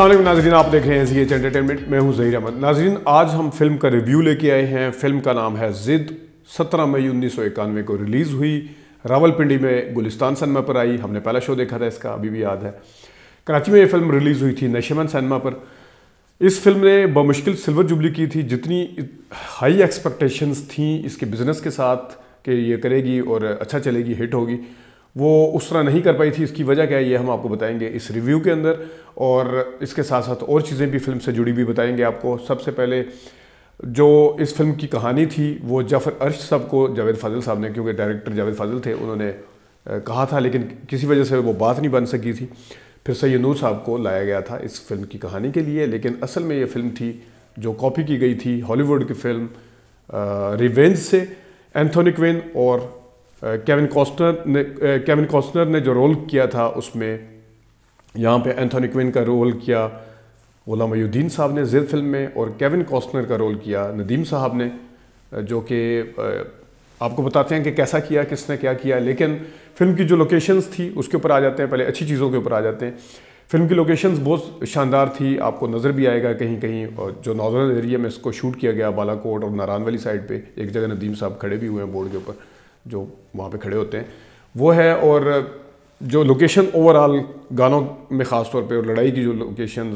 असलम नाजरीन आप देख रहे हैं जी एच एंटरटेनमेंट मैं हूँ जहीर अहमद नाजरीन आज हम फिल्म का रिव्यू लेके आए हैं फिल्म का नाम है ज़िद 17 मई उन्नीस को रिलीज़ हुई रावलपिंडी में गुलिस्तान सिनेमा पर आई हमने पहला शो देखा था इसका अभी भी याद है कराची में ये फिल्म रिलीज़ हुई थी नशेमन सिनेमा पर इस फिल्म ने बमुश्किल सिल्वर जुबली की थी जितनी हाई एक्सपेक्टेशंस थी इसके बिज़नेस के साथ कि ये करेगी और अच्छा चलेगी हिट होगी वो उस तरह नहीं कर पाई थी इसकी वजह क्या है ये हम आपको बताएंगे इस रिव्यू के अंदर और इसके साथ साथ और चीज़ें भी फिल्म से जुड़ी हुई बताएंगे आपको सबसे पहले जो इस फिल्म की कहानी थी वो जफर अर्श साहब को जावेद फाजिल साहब ने क्योंकि डायरेक्टर जावेद फाजिल थे उन्होंने कहा था लेकिन किसी वजह से वो बात नहीं बन सकी थी फिर सैनूर साहब को लाया गया था इस फिल्म की कहानी के लिए लेकिन असल में ये फिल्म थी जो कॉपी की गई थी हॉलीवुड की फिल्म रिवेंज से एंथोनी क्विन और केविन कॉस्टनर ने केविन कॉस्टनर ने जो रोल किया था उसमें यहाँ पे एंथोनी क्विन का रोल किया गुलाम मयुद्दीन साहब ने जिद फिल्म में और केविन कॉस्टनर का रोल किया नदीम साहब ने जो कि आपको बताते हैं कि कैसा किया किसने क्या किया लेकिन फिल्म की जो लोकेशंस थी उसके ऊपर आ जाते हैं पहले अच्छी चीज़ों के ऊपर आ जाते हैं फिल्म की लोकेशंस बहुत शानदार थी आपको नज़र भी आएगा कहीं कहीं और जो नॉर्दर्न एरिया में इसको शूट किया गया बालाकोट और नारायण वाली साइड पे एक जगह नदीम साहब खड़े भी हुए हैं बोर्ड के ऊपर जो वहाँ पे खड़े होते हैं वो है और जो लोकेशन ओवरऑल गानों में ख़ास तौर पे और लड़ाई की जो लोकेशन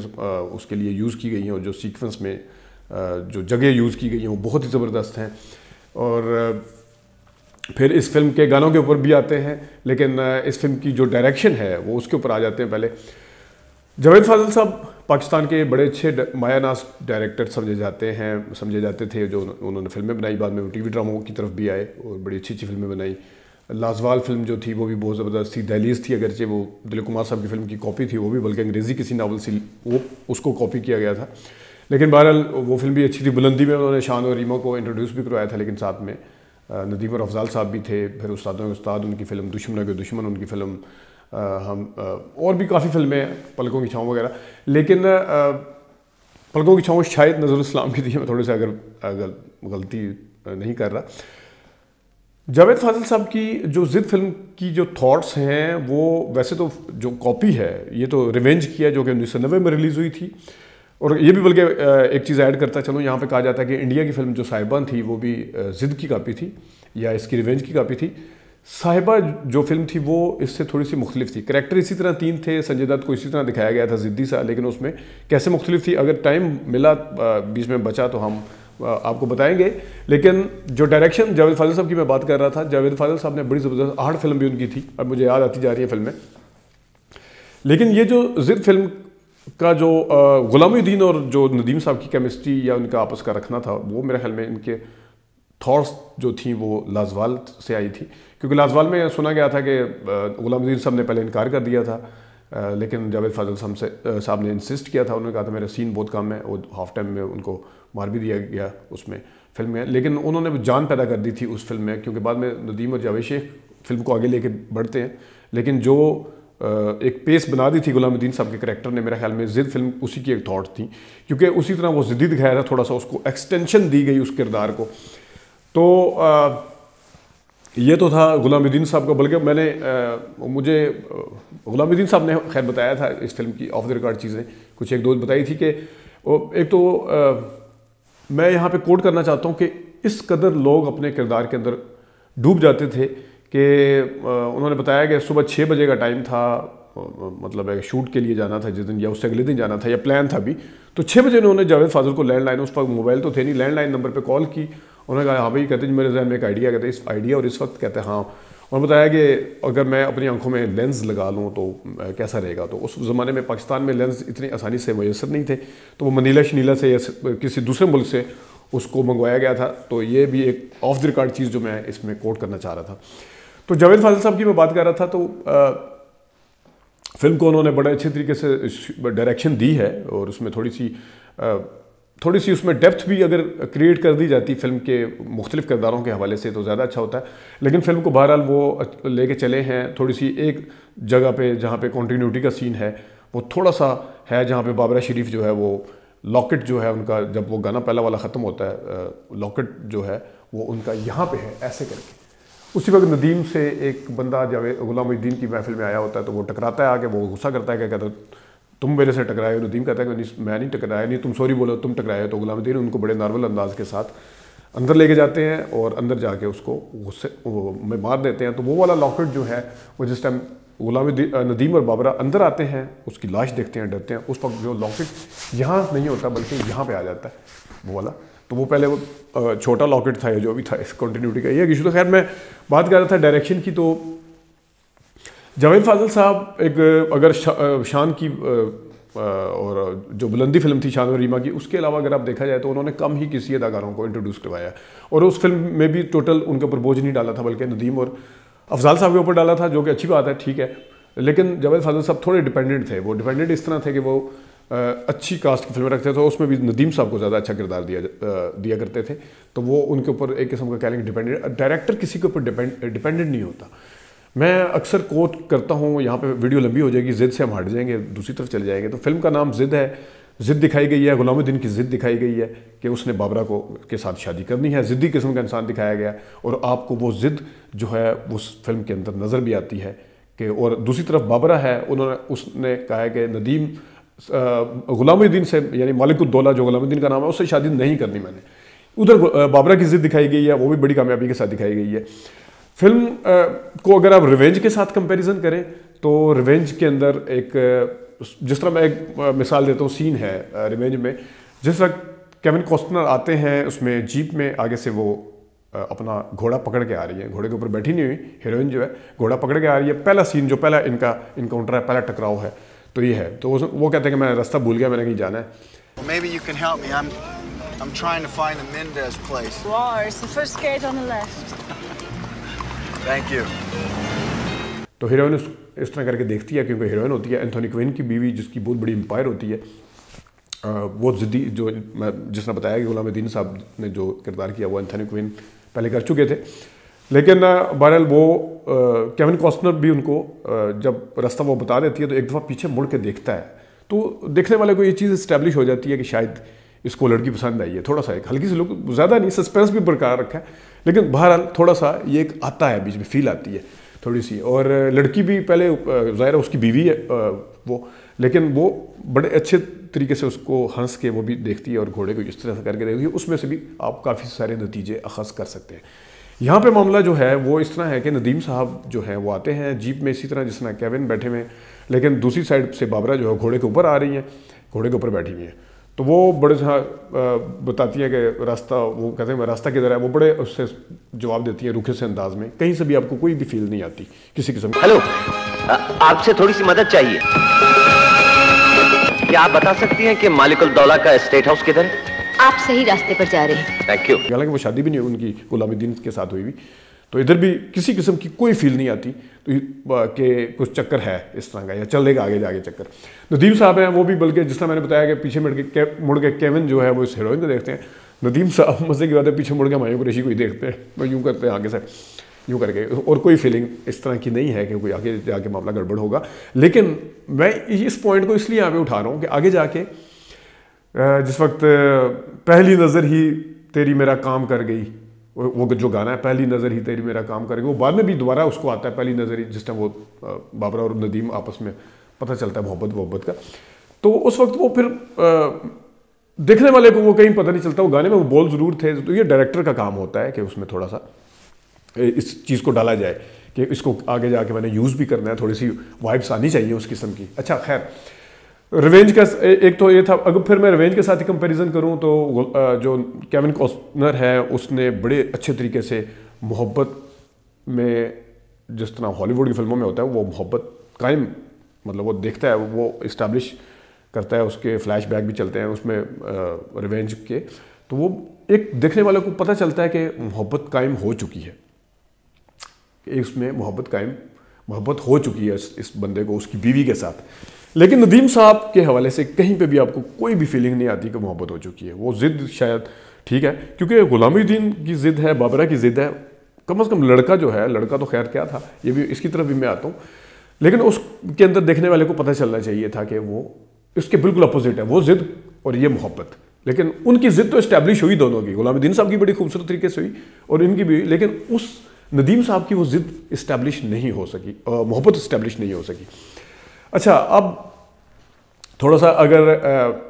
उसके लिए यूज़ की गई हैं और जो सीक्वेंस में जो जगह यूज़ की गई हैं वो बहुत ही ज़बरदस्त हैं और फिर इस फिल्म के गानों के ऊपर भी आते हैं लेकिन इस फिल्म की जो डायरेक्शन है वो उसके ऊपर आ जाते हैं पहले जावेद फाजल साहब पाकिस्तान के बड़े अच्छे मायानास डायरेक्टर समझे जाते हैं समझे जाते थे जो उन्होंने फिल्में बनाई बाद में वो टी वी ड्रामों की तरफ भी आए और बड़ी अच्छी अच्छी फिल्में बनाई लाजवाल फिल्म जो थी वो भी बहुत ज़बरदस्त थी दहलीज थी अगरचे वो दिल कुमार साहब की फिल्म की कॉपी थी वो भी बल्कि अंग्रेज़ी किसी नावल से वो उसको कॉपी किया गया था लेकिन बहरहाल वो फिल्म भी अच्छी थी बुलंदी में उन्होंने शान और रीमा को इंट्रोड्यूस भी करवाया था लेकिन साथ में नदीम और अफजाल साहब भी थे फिर उस्तादों के उस्ताद उनकी फ़िल्म दुश्मन के दुश्मन उनकी फ़िल्म हम और भी काफ़ी फिल्में पलकों की छाँव वगैरह लेकिन पलकों की छाँव शायद नजरुल इस्लाम की थी मैं थोड़े से अगर, अगर गलती नहीं कर रहा जावेद फाजिल साहब की जो ज़िद फिल्म की जो थॉट्स हैं वो वैसे तो जो कॉपी है ये तो रिवेंज किया जो कि उन्नीस सौ नब्बे में रिलीज़ हुई थी और ये भी बल्कि एक चीज़ ऐड करता चलो यहाँ पे कहा जाता है कि इंडिया की फिल्म जो साहिबान थी वो भी ज़िद की कापी थी या इसकी रिवेंज की कापी थी साहिबा जो फिल्म थी वो इससे थोड़ी सी मुख्तलिफ थी करेक्टर इसी तरह तीन थे संजय दत्त को इसी तरह दिखाया गया था ज़िद्दी सा लेकिन उसमें कैसे मुख्तलिफ थी अगर टाइम मिला बीच में बचा तो हम आपको बताएंगे लेकिन जो डायरेक्शन जावेद फाजिल साहब की मैं बात कर रहा था जावेद फाजिल साहब ने बड़ी ज़बरदस्त आठ फिल्म भी उनकी थी अब मुझे याद आती जा रही है फिल्में लेकिन ये जो ज़िद फिल्म का जो गुलामुद्दीन और जो नदीम साहब की केमिस्ट्री या उनका आपस का रखना था वो मेरे ख्याल में इनके थॉट्स जो थी वो लाजवाल से आई थी क्योंकि लाजवाल में सुना गया था कि गुलाम नजीर साहब ने पहले इनकार कर दिया था लेकिन जावेद फाजल साहब से साहब ने इंसिस्ट किया था उन्होंने कहा था मेरा सीन बहुत कम है और हाफ टाइम में उनको मार भी दिया गया उसमें फिल्म में लेकिन उन्होंने जान पैदा कर दी थी उस फिल्म में क्योंकि बाद में नदीम और जावेद शेख फिल्म को आगे लेके बढ़ते हैं लेकिन जो एक पेस बना दी थी गुलामुद्दीन साहब के करेक्टर ने मेरा ख्याल में जिद फिल्म उसी की एक थाट थी क्योंकि उसी तरह वो जिद्दी दिखाया था थोड़ा सा उसको एक्सटेंशन दी गई उस किरदार को तो ये तो था गुलामुद्दीन साहब का बल्कि मैंने मुझे मुझे गुलामुद्दीन साहब ने खैर बताया था इस फिल्म की ऑफ द रिकॉर्ड चीज़ें कुछ एक दो बताई थी कि एक तो मैं यहाँ पे कोट करना चाहता हूँ कि इस कदर लोग अपने किरदार के अंदर डूब जाते थे कि उन्होंने बताया कि सुबह छः बजे का टाइम था मतलब एक शूट के लिए जाना था जिस दिन या उससे अगले दिन जाना था या प्लान था भी तो छः बजे उन्होंने जावेद फाजल को लैंडलाइन उस पर मोबाइल तो थे नहीं लैंडलाइन नंबर पर कॉल की उन्होंने कहा हाँ भाई कहते जी मेरे जहन में एक आइडिया कहते हैं इस आइडिया और इस वक्त कहते हैं हाँ और बताया कि अगर मैं अपनी आंखों में लेंस लगा लूँ तो कैसा रहेगा तो उस ज़माने में पाकिस्तान में लेंस इतनी आसानी से मैसर नहीं थे तो वो मनीला शनीला से या किसी दूसरे मुल्क से उसको मंगवाया गया था तो ये भी एक ऑफ द रिकॉर्ड चीज़ जो मैं इसमें कोट करना चाह रहा था तो जावेद फाजिल साहब की मैं बात कर रहा था तो फिल्म को उन्होंने बड़े अच्छे तरीके से डायरेक्शन दी है और उसमें थोड़ी सी थोड़ी सी उसमें डेप्थ भी अगर क्रिएट कर दी जाती फिल्म के मुख्तलिफ किरदारों के हवाले से तो ज़्यादा अच्छा होता है लेकिन फिल्म को बहरहाल वो लेके चले हैं थोड़ी सी एक जगह पे जहाँ पे कॉन्टीन्यूटी का सीन है वो थोड़ा सा है जहाँ पे बाबरा शरीफ जो है वो लॉकेट जो है उनका जब वो गाना पहला वाला ख़त्म होता है लॉकेट जो है वो उनका यहाँ पर है ऐसे करके उसी वक्त नदीम से एक बंदा जब गुलामुद्दीन की महफिल में आया होता है तो वो टकराता है आके वो गुस्सा करता है क्या कहता है तुम मेरे से टकराए हो नदीम कहता है कि मैं नहीं टकराया नहीं तुम सॉरी बोलो तुम टकराए तो गुलाम दीन उनको बड़े नॉर्मल अंदाज के साथ अंदर लेके जाते हैं और अंदर जाके उसको गुस्से में मार देते हैं तो वो वाला लॉकेट जो है वो जिस टाइम गुलाम नदीम और बाबरा अंदर आते हैं उसकी लाश देखते हैं डरते हैं उस वक्त जो लॉकेट यहाँ नहीं होता बल्कि यहाँ पर आ जाता है वो वाला तो वो पहले वो छोटा लॉकेट था जो भी था इस कंटिन्यूटी का ये इशू तो खैर मैं बात कर रहा था डायरेक्शन की तो जावेद फाजल साहब एक अगर शा, शान की और जो बुलंदी फिल्म थी शान और रीमा की उसके अलावा अगर आप देखा जाए तो उन्होंने कम ही किसी अदाकारों को इंट्रोड्यूस करवाया और उस फिल्म में भी टोटल उनके ऊपर बोझ नहीं डाला था बल्कि नदीम और अफजाल साहब के ऊपर डाला था जो कि अच्छी बात है ठीक है लेकिन जावेद फाजल साहब थोड़े डिपेंडेंट थे वो डिपेंडेंट इस तरह थे कि वो अच्छी कास्ट की फिल्में रखते थे उसमें भी नदीम साहब को ज़्यादा अच्छा किरदार दिया दिया करते थे तो वो उनके ऊपर एक किस्म का कह लेंगे डिपेंडेंट डायरेक्टर किसी के ऊपर डिपेंडेंट नहीं होता मैं अक्सर कोट करता हूँ यहाँ पे वीडियो लंबी हो जाएगी ज़िद से हम हट जाएंगे दूसरी तरफ चले जाएंगे तो फिल्म का नाम ज़िद है ज़िद दिखाई गई है गुलामुद्दीन की ज़िद दिखाई गई है कि उसने बाबरा को के साथ शादी करनी है ज़िद्दी किस्म का इंसान दिखाया गया और आपको वो ज़िद जो है उस फिल्म के अंदर नज़र भी आती है कि और दूसरी तरफ बाबरा है उन्होंने उसने कहा है कि नदीम गुलामुद्दीन से यानी मालिकुद्दौला जो गुलामुद्दीन का नाम है उससे शादी नहीं करनी मैंने उधर बाबरा की ज़िद दिखाई गई है वो भी बड़ी कामयाबी के साथ दिखाई गई है फिल्म को अगर आप रिवेंज के साथ कंपैरिजन करें तो रिवेंज के अंदर एक जिस तरह मैं एक मिसाल देता हूँ सीन है रिवेंज में जिस वक्त केविन कॉस्टनर आते हैं उसमें जीप में आगे से वो अपना घोड़ा पकड़ के आ रही है घोड़े के ऊपर बैठी नहीं हुई हीरोइन जो है घोड़ा पकड़ के आ रही है पहला सीन जो पहला इनका इनकाउंटर है पहला टकराव है तो ये है तो वो कहते हैं कि मैं रास्ता भूल गया मैंने कहीं जाना है Maybe you can help me. I'm I'm trying to find the Mendez place. the first gate on the left. Thank you तो हीरोइन इस तरह करके देखती है क्योंकि हीरोइन होती है एंथोनी क्विन की बीवी जिसकी बहुत बड़ी एम्पायर होती है वो ज़िद्दी जो मैं जिसने बताया कि गुलाम दीन साहब ने जो किरदार किया वो एंथोनी क्विन पहले कर चुके थे लेकिन बहरहाल वो केविन कॉस्टनर भी उनको जब रास्ता वो बता देती है तो एक दफ़ा पीछे मुड़ के देखता है तो देखने वाले को ये चीज़ इस्टेब्लिश हो जाती है कि शायद इसको लड़की पसंद आई है थोड़ा सा एक हल्की सी लोग ज़्यादा नहीं सस्पेंस भी बरकरार रखा है लेकिन बहरहाल थोड़ा सा ये एक आता है बीच में फील आती है थोड़ी सी और लड़की भी पहले ज़ाहिर है उसकी बीवी है वो लेकिन वो बड़े अच्छे तरीके से उसको हंस के वो भी देखती है और घोड़े को इस तरह से करके देखती है उसमें से भी आप काफ़ी सारे नतीजे अखज़ कर सकते हैं यहाँ पे मामला जो है वो इस तरह है कि नदीम साहब जो है वो आते हैं जीप में इसी तरह जिस तरह कैबिन बैठे हुए हैं लेकिन दूसरी साइड से बाबरा जो है घोड़े के ऊपर आ रही हैं घोड़े के ऊपर बैठी हुई हैं तो वो बड़े सा बताती है कि रास्ता वो कहते हैं रास्ता किधर है वो बड़े उससे जवाब देती है रुखे से अंदाज में कहीं से भी आपको कोई भी फील नहीं आती किसी किस्म हेलो आपसे थोड़ी सी मदद चाहिए क्या आप बता सकती हैं कि मालिकुल दौला का स्टेट हाउस किधर है आप सही रास्ते पर जा रहे हैं थैंक यू हालांकि वो शादी भी नहीं उनकी दीन के साथ हुई भी तो इधर भी किसी किस्म की कोई फील नहीं आती तो कि कुछ चक्कर है इस तरह का या चलेगा आगे जाके चक्कर तो नदीम साहब हैं वो भी बल्कि जिस तरह मैंने बताया कि पीछे मुड़ के मुड़ के केविन जो है वो इस हीरोइन को देखते हैं नदीम साहब मज़े की बात है पीछे मुड़ के मायू कुरेशी को ही देखते हैं वो तो यूँ करते हैं आगे से यूँ करके और कोई फीलिंग इस तरह की नहीं है कि कोई आगे जाके मामला गड़बड़ होगा लेकिन मैं इस पॉइंट को इसलिए यहाँ पर उठा रहा हूँ कि आगे जाके जिस वक्त पहली नज़र ही तेरी मेरा काम कर गई वो जो गाना है पहली नज़र ही तेरी मेरा काम करेगा वो बाद में भी दोबारा उसको आता है पहली नज़र ही जिस टाइम वो बाबरा और नदीम आपस में पता चलता है मोहब्बत मोहब्बत का तो उस वक्त वो फिर देखने वाले को वो कहीं पता नहीं चलता वो गाने में वो बोल ज़रूर थे तो ये डायरेक्टर का काम होता है कि उसमें थोड़ा सा इस चीज़ को डाला जाए कि इसको आगे जाके मैंने यूज़ भी करना है थोड़ी सी वाइब्स आनी चाहिए उस किस्म की अच्छा खैर रिवेंज का एक तो ये था अगर फिर मैं रिवेंज के साथ ही कंपैरिजन करूं तो जो केविन कॉस्नर है उसने बड़े अच्छे तरीके से मोहब्बत में जिस तरह हॉलीवुड की फिल्मों में होता है वो मोहब्बत कायम मतलब वो देखता है वो इस्टेब्लिश करता है उसके फ्लैशबैक भी चलते हैं उसमें रिवेंज के तो वो एक देखने वाले को पता चलता है कि मोहब्बत कायम हो चुकी है इसमें मोहब्बत कायम मोहब्बत हो चुकी है इस बंदे को उसकी बीवी के साथ लेकिन नदीम साहब के हवाले से कहीं पे भी आपको कोई भी फीलिंग नहीं आती कि मोहब्बत हो चुकी है वो ज़िद शायद ठीक है क्योंकि गुलामुद्दीन की ज़िद है बाबरा की ज़िद है कम अज़ कम लड़का जो है लड़का तो खैर क्या था ये भी इसकी तरफ भी मैं आता हूँ लेकिन उसके अंदर देखने वाले को पता चलना चाहिए था कि वो इसके बिल्कुल अपोजिट है वो ज़िद और ये मोहब्बत लेकिन उनकी ज़िद तो इस्टेब्लिश हुई दोनों की गुलामुद्दीन साहब की बड़ी खूबसूरत तरीके से हुई और इनकी भी लेकिन उस नदीम साहब की वो ज़िद इस्टेब्लिश नहीं हो सकी मोहब्बत इस्टेब्लिश नहीं हो सकी अच्छा अब थोड़ा सा अगर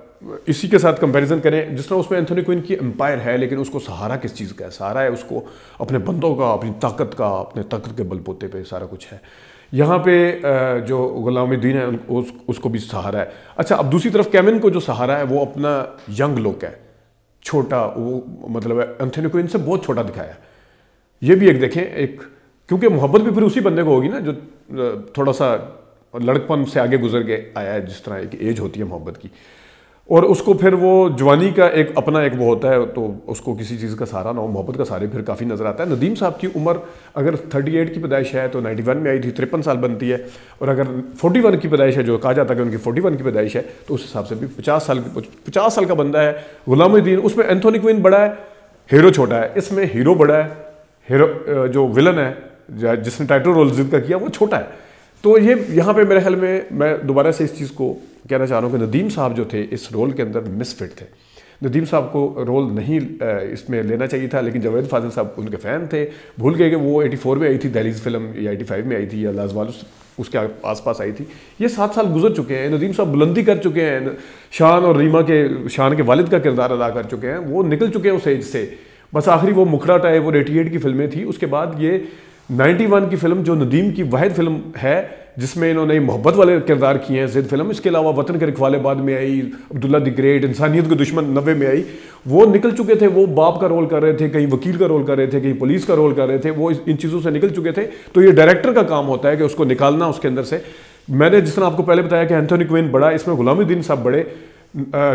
इसी के साथ कंपैरिजन करें जिस तरह उसमें एंथोनी क्विन की एम्पायर है लेकिन उसको सहारा किस चीज़ का है सहारा है उसको अपने बंदों का अपनी ताकत का अपने ताकत के बलबोते पे सारा कुछ है यहाँ पे जो गुलामुद्दीन है उस, उसको भी सहारा है अच्छा अब दूसरी तरफ कैमिन को जो सहारा है वो अपना यंग लुक है छोटा वो मतलब एंथोनी क्विन से बहुत छोटा दिखाया है ये भी एक देखें एक क्योंकि मोहब्बत भी फिर उसी बंदे को होगी ना जो थोड़ा सा और लड़कपन से आगे गुजर के आया है जिस तरह एक एज होती है मोहब्बत की और उसको फिर वो जवानी का एक अपना एक वो होता है तो उसको किसी चीज़ का सहारा ना हो मोहब्बत का सहारे फिर काफ़ी नज़र आता है नदीम साहब की उम्र अगर 38 की पैदाइश है तो 91 में आई थी तिरपन साल बनती है और अगर 41 की पैदाइश है जो कहा जाता है कि उनकी 41 की पैदाइश है तो उस हिसाब से भी 50 साल पचास साल का बंदा है गुलामुद्दीन उसमें एंथोनी क्विन बड़ा है हीरो छोटा है इसमें हीरो बड़ा है हीरो जो विलन है जिसने टाइटल रोल जिद का किया वो छोटा है तो ये यहाँ पे मेरे ख्याल में मैं दोबारा से इस चीज़ को कहना चाह रहा हूँ कि नदीम साहब जो थे इस रोल के अंदर मिसफिट थे नदीम साहब को रोल नहीं इसमें लेना चाहिए था लेकिन जवेद फाजिल साहब उनके फ़ैन थे भूल गए कि वो 84 में आई थी दहलीज फिल्म या 85 में आई थी या लाजवाल उसके आसपास आई थी ये सात साल गुजर चुके हैं नदीम साहब बुलंदी कर चुके हैं शान और रीमा के शान के वालिद का किरदार अदा कर चुके हैं वो निकल चुके हैं उस एज से बस आखिरी वो मुखड़ा टाइप वो एटी की फिल्में थी उसके बाद ये 91 की फिल्म जो नदीम की वाद फिल्म है जिसमें इन्होंने मोहब्बत वाले किरदार किए हैं जिद फिल्म इसके अलावा वतन के रखवाले बाद में आई अब्दुल्ला द ग्रेट इंसानियत के दुश्मन नब्बे में आई वो निकल चुके थे वो बाप का रोल कर रहे थे कहीं वकील का रोल कर रहे थे कहीं पुलिस का रोल कर रहे थे वो इन चीज़ों से निकल चुके थे तो ये डायरेक्टर का काम होता है कि उसको निकालना उसके अंदर से मैंने जिस तरह आपको पहले बताया कि एंथोनी क्वेन बड़ा इसमें गुलामुद्दीन साहब बड़े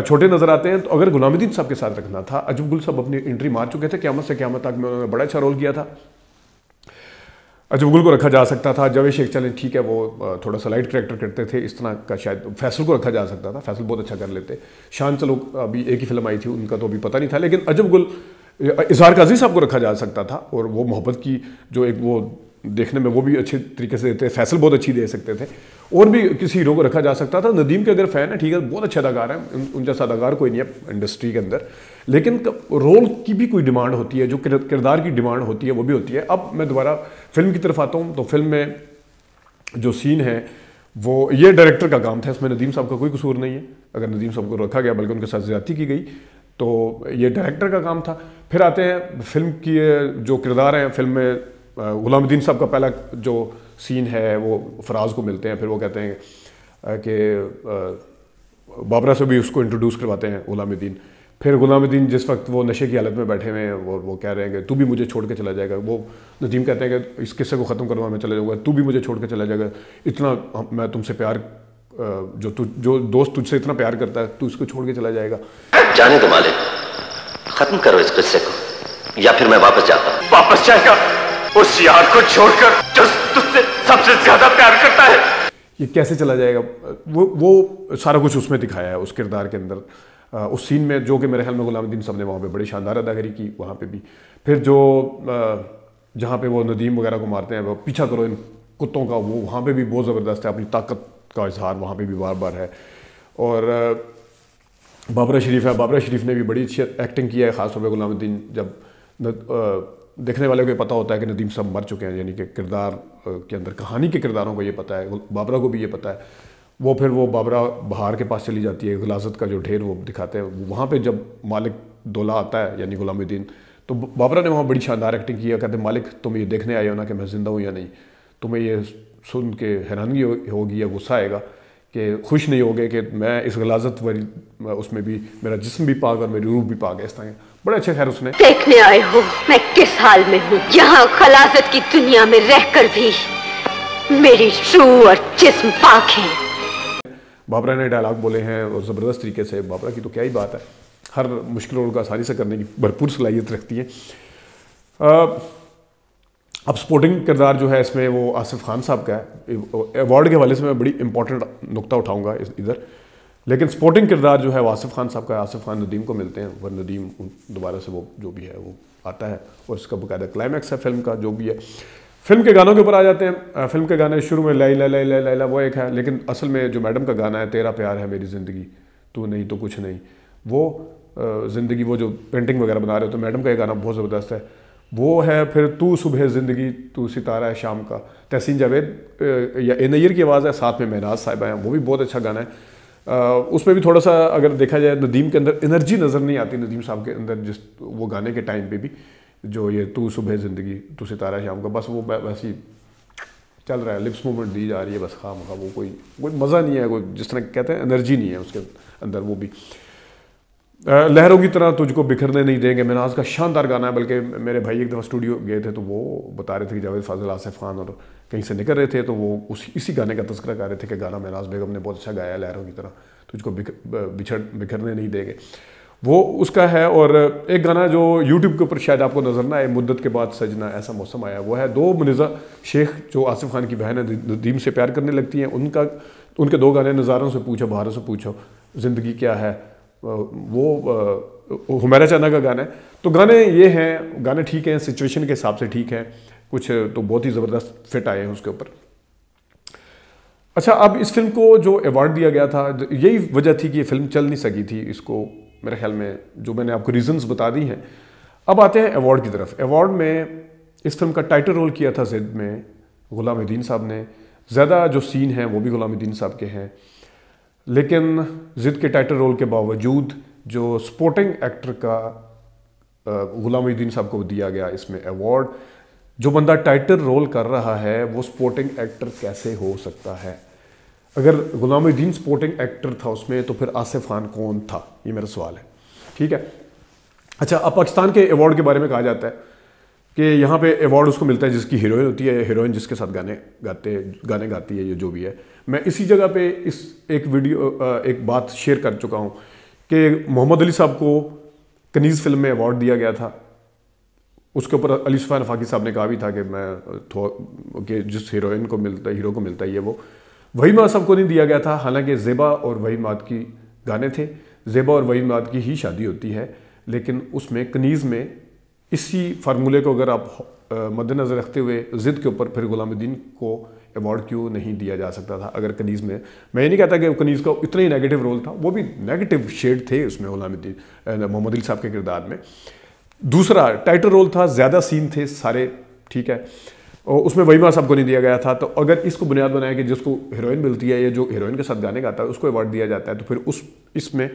छोटे नजर आते हैं तो अगर गुलामुद्दीन साहब के साथ रखना था अजब गुल साहब अपनी एंट्री मार चुके थे क्यामत से क्यामत तक में उन्होंने बड़ा अच्छा रोल किया था अजमगुल को रखा जा सकता था जवे शेख चलें ठीक है वो थोड़ा सा लाइट करेक्टर करते थे इस तरह का शायद फैसल को रखा जा सकता था फैसल बहुत अच्छा कर लेते शान चलो अभी एक ही फिल्म आई थी उनका तो अभी पता नहीं था लेकिन अजमगुल इजहार काजी साहब को रखा जा सकता था और वो मोहब्बत की जो एक वो देखने में वो भी अच्छे तरीके से देते फैसल बहुत अच्छी दे सकते थे और भी किसी हीरो को रखा जा सकता था नदीम के अगर फ़ैन है ठीक है बहुत अच्छे अदाकार हैं उन जैसा अदाकार कोई नहीं है इंडस्ट्री के अंदर लेकिन रोल की भी कोई डिमांड होती है जो किरदार की डिमांड होती है वो भी होती है अब मैं दोबारा फिल्म की तरफ आता हूँ तो फिल्म में जो सीन है वो ये डायरेक्टर का काम था इसमें नदीम साहब का कोई कसूर नहीं है अगर नदीम साहब को रखा गया बल्कि उनके साथ ज्यादा की गई तो ये डायरेक्टर का काम था फिर आते हैं फिल्म की जो किरदार हैं फिल्म में गुलामुद्दीन साहब का पहला जो सीन है वो फराज को मिलते हैं फिर वो कहते हैं कि बाबरा से भी उसको इंट्रोड्यूस करवाते हैं गुलामुद्दीन फिर गुलामुद्दीन जिस वक्त वो नशे की हालत में बैठे हुए हैं और वो कह रहे हैं कि तू भी मुझे छोड़ के चला जाएगा वो नदीम कहते हैं कि इस किस्से को ख़त्म करवा मैं चला जाऊँगा तू भी मुझे छोड़ के चला जाएगा इतना मैं तुमसे प्यार जो तु जो दोस्त तुझसे इतना प्यार करता है तू इसको छोड़ के चला जाएगा जाने दो मालिक ख़त्म करो इस किस्से को या फिर मैं वापस जाता हूँ वापस जाएगा उस यार को छोड़कर जो तुझसे सबसे ज़्यादा प्यार करता है ये कैसे चला जाएगा वो वो सारा कुछ उसमें दिखाया है उस किरदार के अंदर उस सीन में जो कि मेरे ख्याल में गुलामुद्दीन साहब ने वहाँ पर बड़ी शानदार अदागरी की वहाँ पर भी फिर जो जहाँ पर वो नदीम वगैरह को मारते हैं वो पीछा करो इन कुत्तों का वो वहाँ पर भी बहुत ज़बरदस्त है अपनी ताकत का इजहार वहाँ पर भी बार बार है और बाबरा शरीफ है बाबरा शरीफ ने भी बड़ी अच्छी एक्टिंग किया है ख़ासतौर पर गुलामुद्दीन जब देखने वाले को ये पता होता है कि नदीम साहब मर चुके हैं यानी कि किरदार के अंदर कहानी के किरदारों को ये पता है बाबरा को भी ये पता है वो फिर वो बाबरा बहार के पास चली जाती है गलाजत का जो ढेर वो दिखाते हैं वहाँ पर जब मालिक दौला आता है यानी गुलामुद्दीन तो बाबरा ने वहाँ बड़ी शानदार एक्टिंग किया कहते मालिक तुम ये देखने आए हो ना कि मैं ज़िंदा हूँ या नहीं तुम्हें ये सुन के हैरानगी होगी या गुस्सा आएगा कि खुश नहीं होगे कि मैं इस गलाजत वाली उसमें भी मेरा जिस्म भी पाग और मेरी रूह भी पाग है इस तरह बड़े अच्छे खैर उसने देखने आए हो मैं किस हाल में हूँ यहाँ खलाजत की दुनिया में रहकर भी मेरी रूह और जिस्म पाक है बाबरा ने डायलाग बोले हैं और ज़बरदस्त तरीके से बाबरा की तो क्या ही बात है हर मुश्किलों का आसानी से करने की भरपूर सलाहियत रखती है अब सपोर्टिंग किरदार जो है इसमें वो आसिफ खान साहब का है अवार्ड के हवाले से मैं बड़ी इंपॉर्टेंट नुकता उठाऊँगा इधर लेकिन सपोर्टिंग किरदार जो है वो आसिफ खान साहब का आसिफ खान नदीम को मिलते हैं वह नदीम दोबारा से वो जो भी है वो आता है और इसका बाकायदा क्लाइमैक्स है फिल्म का जो भी है फिल्म के गानों के ऊपर आ जाते हैं फिल्म के गाने शुरू में लाई लाई लाई लाई ला वो एक है लेकिन असल में जो मैडम का गाना है तेरा प्यार है मेरी ज़िंदगी तू नहीं तो कुछ नहीं वो ज़िंदगी वो जो पेंटिंग वगैरह बना रहे हो तो मैडम का ये गाना बहुत ज़बरदस्त है वो है फिर तू सुबह ज़िंदगी तू सितारा है शाम का तहसीन जावेद या ए नैयर की आवाज़ है साथ में महनाज साहिबा हैं वो भी बहुत अच्छा गाना है उसमें भी थोड़ा सा अगर देखा जाए नदीम के अंदर एनर्जी नज़र नहीं आती नदीम साहब के अंदर जिस वो गाने के टाइम पे भी जो ये तू सुबह ज़िंदगी तू सितारा शाम का बस वो वैसी चल रहा है लिप्स मूवमेंट दी जा रही है बस खाम खा वो कोई कोई मज़ा नहीं है कोई जिस तरह कहते हैं एनर्जी नहीं है उसके अंदर वो भी लहरों की तरह तुझको बिखरने नहीं देंगे आज का शानदार गाना है बल्कि मेरे भाई एक दफ़ा स्टूडियो गए थे तो वो बता रहे थे कि जावेद फाजिल आसिफ खान और कहीं से निकल रहे थे तो वो उस इसी गाने का तस्करा कर रहे थे कि गाना महनाज बेगम ने बहुत अच्छा गाया लहरों की तरह तुझको बिखर बिछड़ बिखरने नहीं देंगे वो उसका है और एक गाना जो यूट्यूब के ऊपर शायद आपको नज़र ना आए मुद्दत के बाद सजना ऐसा मौसम आया वो है दो मुनिजा शेख जो आसिफ खान की बहन है नदीम से प्यार करने लगती हैं उनका उनके दो गाने नज़ारों से पूछो बाहरों से पूछो ज़िंदगी क्या है वो हमारा चाना का गाना है तो गाने ये हैं गाने ठीक हैं सिचुएशन के हिसाब से ठीक हैं कुछ तो बहुत ही ज़बरदस्त फिट आए हैं उसके ऊपर अच्छा अब इस फिल्म को जो अवार्ड दिया गया था यही वजह थी कि ये फिल्म चल नहीं सकी थी इसको मेरे ख्याल में जो मैंने आपको रीजंस बता दी हैं अब आते हैं अवार्ड की तरफ अवार्ड में इस फिल्म का टाइटल रोल किया था जिद में गुलाम उद्दीन साहब ने ज़्यादा जो सीन हैं वो भी गुलाम उद्दीन साहब के हैं लेकिन जिद के टाइटल रोल के बावजूद जो स्पोर्टिंग एक्टर का गुलाम उद्दीन साहब को दिया गया इसमें अवार्ड जो बंदा टाइटल रोल कर रहा है वो स्पोर्टिंग एक्टर कैसे हो सकता है अगर गुलाम दीन स्पोर्टिंग एक्टर था उसमें तो फिर आसिफ खान कौन था ये मेरा सवाल है ठीक है अच्छा अब पाकिस्तान के अवार्ड के बारे में कहा जाता है कि यहाँ पे अवार्ड उसको मिलता है जिसकी हीरोइन होती है हीरोइन जिसके साथ गाने गाते गाने गाती है ये जो भी है मैं इसी जगह पे इस एक वीडियो एक बात शेयर कर चुका हूँ कि मोहम्मद अली साहब को कनीज़ फिल्म में अवार्ड दिया गया था उसके ऊपर अली सुफान फाकी साहब ने कहा भी था कि मैं कि जिस हीरोइन को मिलता हीरो को मिलता है ये वो वहीमा सबको नहीं दिया गया था हालांकि ज़ेबा और वहीमाद की गाने थे ज़ेबा और वहीमाद की ही शादी होती है लेकिन उसमें कनीज़ में इसी फार्मूले को अगर आप मद्दनज़र रखते हुए ज़िद के ऊपर फिर गुलामुद्दीन को अवार्ड क्यों नहीं दिया जा सकता था अगर कनीज़ में मैं ये नहीं कहता कि कनीज़ का इतना ही नेगेटिव रोल था वो भी नेगेटिव शेड थे उसमें गुलामुद्दीन मोहम्मद साहब के किरदार में दूसरा टाइटल रोल था ज़्यादा सीन थे सारे ठीक है और उसमें वही मास आपको नहीं दिया गया था तो अगर इसको बुनियाद बनाया कि जिसको हीरोइन मिलती है या जो हीरोइन के साथ गाने गाता है उसको अवार्ड दिया जाता है तो फिर उस इसमें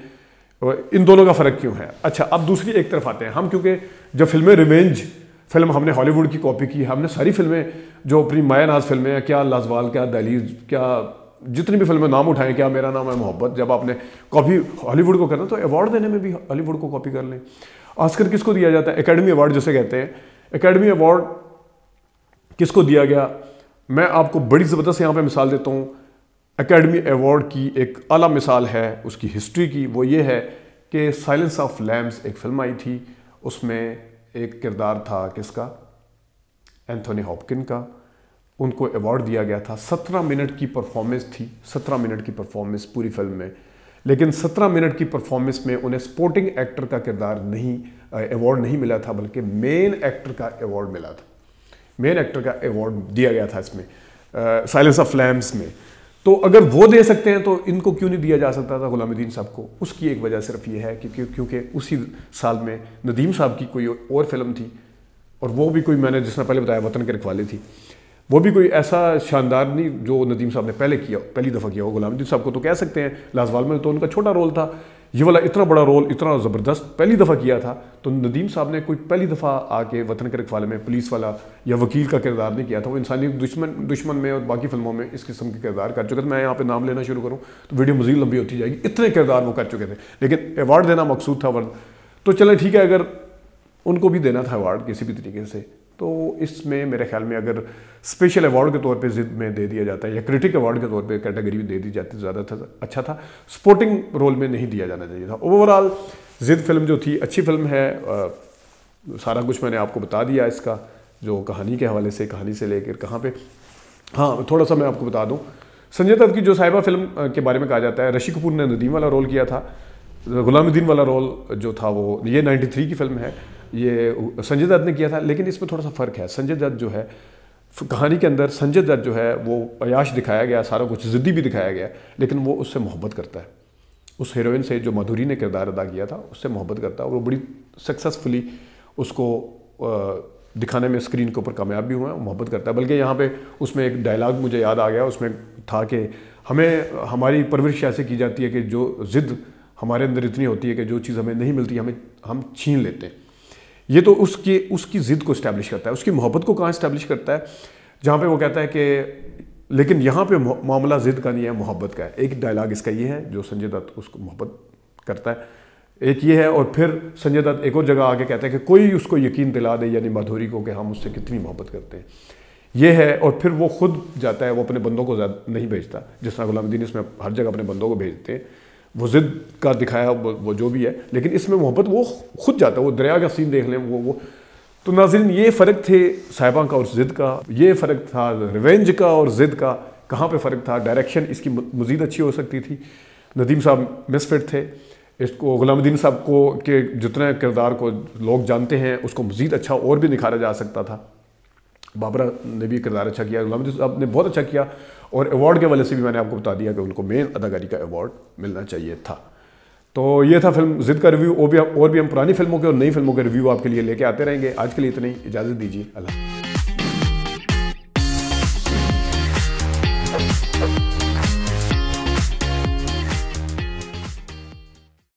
इन दोनों का फ़र्क क्यों है अच्छा अब दूसरी एक तरफ आते हैं हम क्योंकि जब फिल्में रिवेंज फिल्म हमने हॉलीवुड की कॉपी की हमने सारी फिल्में जो अपनी माया नाज फिल्में हैं क्या लाजवाल क्या दलीज क्या जितनी भी फिल्में नाम उठाएं क्या मेरा नाम है मोहब्बत जब आपने कॉपी हॉलीवुड को करना तो अवार्ड देने में भी हॉलीवुड को कॉपी कर लें आजकल किसको दिया जाता है एकेडमी अवार्ड जैसे कहते हैं एकेडमी अवार्ड किसको दिया गया मैं आपको बड़ी ज़बरदस्त यहाँ पे मिसाल देता हूँ एकेडमी अवार्ड की एक अला मिसाल है उसकी हिस्ट्री की वो ये है कि साइलेंस ऑफ लैम्स एक फिल्म आई थी उसमें एक किरदार था किसका एंथोनी हॉपकिन का उनको अवार्ड दिया गया था सत्रह मिनट की परफॉर्मेंस थी सत्रह मिनट की परफॉर्मेंस पूरी फिल्म में लेकिन सत्रह मिनट की परफॉर्मेंस में उन्हें स्पोर्टिंग एक्टर का किरदार नहीं अवार्ड नहीं मिला था बल्कि मेन एक्टर का अवार्ड मिला था मेन एक्टर का अवार्ड दिया गया था इसमें साइलेंस ऑफ फ्लैम्स में तो अगर वो दे सकते हैं तो इनको क्यों नहीं दिया जा सकता था गुलामुद्दीन साहब को उसकी एक वजह सिर्फ ये है कि क्योंकि उसी साल में नदीम साहब की कोई और फिल्म थी और वो भी कोई मैंने जिसने पहले बताया वतन के रखवाले थी वो भी कोई ऐसा शानदार नहीं जो नदीम साहब ने पहले किया पहली दफ़ा किया हो गुलामुद्दीन साहब को तो कह सकते हैं लाजवाल में तो उनका छोटा रोल था ये वाला इतना बड़ा रोल इतना ज़बरदस्त पहली दफ़ा किया था तो नदीम साहब ने कोई पहली दफ़ा आके वतन के रखवाले में पुलिस वाला या वकील का किरदार नहीं किया था वो इंसानी दुश्मन दुश्मन में और बाकी फिल्मों में इस किस्म के किरदार कर चुके थे मैं यहाँ पे नाम लेना शुरू करूँ तो वीडियो मजीद लंबी होती जाएगी इतने किरदार वो कर चुके थे लेकिन अवार्ड देना मकसूद था वर्द तो चलें ठीक है अगर उनको भी देना था अवार्ड किसी भी तरीके से तो इसमें मेरे ख्याल में अगर स्पेशल अवार्ड के तौर पे जिद में दे दिया जाता है या क्रिटिक अवार्ड के तौर पे कैटेगरी में दे दी जाती ज़्यादा था अच्छा था स्पोर्टिंग रोल में नहीं दिया जाना चाहिए था ओवरऑल जिद फिल्म जो थी अच्छी फिल्म है आ, सारा कुछ मैंने आपको बता दिया इसका जो कहानी के हवाले से कहानी से लेकर कहाँ पर हाँ थोड़ा सा मैं आपको बता दूँ संजय दत्त की जो साहिबा फिल्म के बारे में कहा जाता है ऋषि कपूर ने नदीम वाला रोल किया था गुलामुद्दीन वाला रोल जो था वो ये 93 की फिल्म है ये संजय दत्त ने किया था लेकिन इसमें थोड़ा सा फ़र्क है संजय दत्त जो है कहानी के अंदर संजय दत्त जो है वो अयाश दिखाया गया सारा कुछ ज़िद्दी भी दिखाया गया लेकिन वो उससे मोहब्बत करता है उस हीरोइन से जो मधुरी ने किरदार अदा किया था उससे मोहब्बत करता है और वो बड़ी सक्सेसफुली उसको दिखाने में स्क्रीन के ऊपर कामयाब भी हुआ है मोहब्बत करता है बल्कि यहाँ पे उसमें एक डायलॉग मुझे याद आ गया उसमें था कि हमें हमारी परवरिश ऐसे की जाती है कि जो ज़िद्द हमारे अंदर इतनी होती है कि जो चीज़ हमें नहीं मिलती हमें हम छीन लेते हैं ये तो उसकी उसकी ज़िद को इस्टेब्लिश करता है उसकी मोहब्बत को कहाँ इस्टेब्लिश करता है जहाँ पे वो कहता है कि लेकिन यहाँ पे मामला ज़िद का नहीं है मोहब्बत का है एक डायलाग इसका ये है जो संजय दत्त उसको मोहब्बत करता है एक ये है और फिर संजय दत्त एक और जगह आके कहता है कि कोई उसको यकीन दिला दे यानी माधुरी को कि हम उससे कितनी मोहब्बत करते हैं ये है और फिर वो खुद जाता है वो अपने बंदों को नहीं भेजता जिस तरह गुलाम दीन इसमें हर जगह अपने बंदों को भेजते हैं वो ज़िद का दिखाया वो, वो जो भी है लेकिन इसमें मोहब्बत वो खुद जाता है वो दरिया का सीन देख लें वो वो तो नाजिन ये फ़र्क थे साहिबा का और ज़िद का ये फ़र्क था रिवेंज का और ज़िद का कहाँ पर फ़र्क था डायरेक्शन इसकी मज़ीद अच्छी हो सकती थी नदीम साहब मिसफिट थे इसको गुलामुद्दीन साहब को के जितने किरदार को लोग जानते हैं उसको मज़ीद अच्छा और भी निखारा जा सकता था बाबरा ने भी किरदार अच्छा किया गुलाम साहब ने बहुत अच्छा किया और अवार्ड के वाले से भी मैंने आपको बता दिया कि उनको मेन अदाकारी का अवार्ड मिलना चाहिए था तो ये था फिल्म जिद का रिव्यू और भी और भी हम पुरानी फिल्मों के और नई फिल्मों के रिव्यू आपके लिए लेके आते रहेंगे आज के लिए इतनी इजाज़त दीजिए अल्लाह